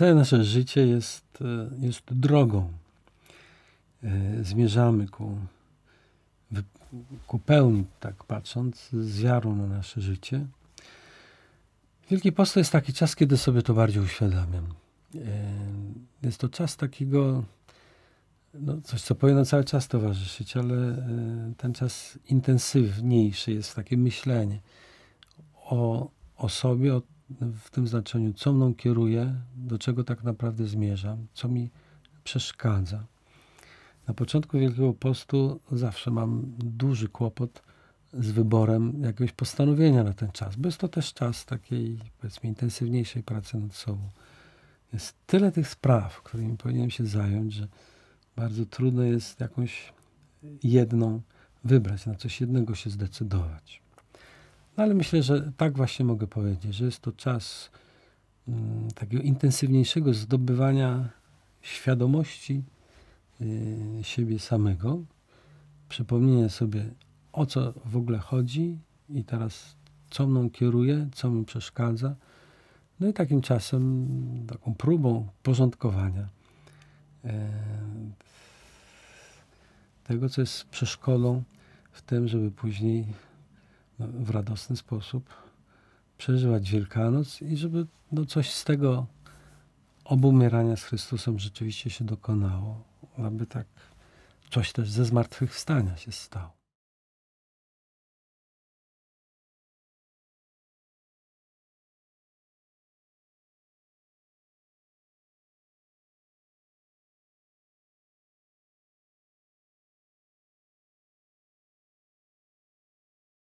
Całe nasze życie jest, e, jest drogą. E, zmierzamy ku, ku pełni, tak patrząc, z wiarą na nasze życie. Wielki Post jest taki czas, kiedy sobie to bardziej uświadamiam. E, jest to czas takiego, no coś, co powinno cały czas towarzyszyć, ale ten czas intensywniejszy jest takie myślenie o, o sobie, o, w tym znaczeniu, co mną kieruje, do czego tak naprawdę zmierzam, co mi przeszkadza. Na początku Wielkiego Postu zawsze mam duży kłopot z wyborem jakiegoś postanowienia na ten czas, bo jest to też czas takiej, powiedzmy, intensywniejszej pracy nad sobą. Jest tyle tych spraw, którymi powinienem się zająć, że bardzo trudno jest jakąś jedną wybrać, na coś jednego się zdecydować. No ale myślę, że tak właśnie mogę powiedzieć, że jest to czas Mm, takiego intensywniejszego zdobywania świadomości y, siebie samego, przypomnienia sobie o co w ogóle chodzi i teraz co mną kieruje, co mi przeszkadza. No i takim czasem, taką próbą porządkowania e, tego, co jest przeszkodą w tym, żeby później no, w radosny sposób przeżywać Wielkanoc i żeby no, coś z tego obumierania z Chrystusem rzeczywiście się dokonało, aby tak coś też ze zmartwychwstania się stało.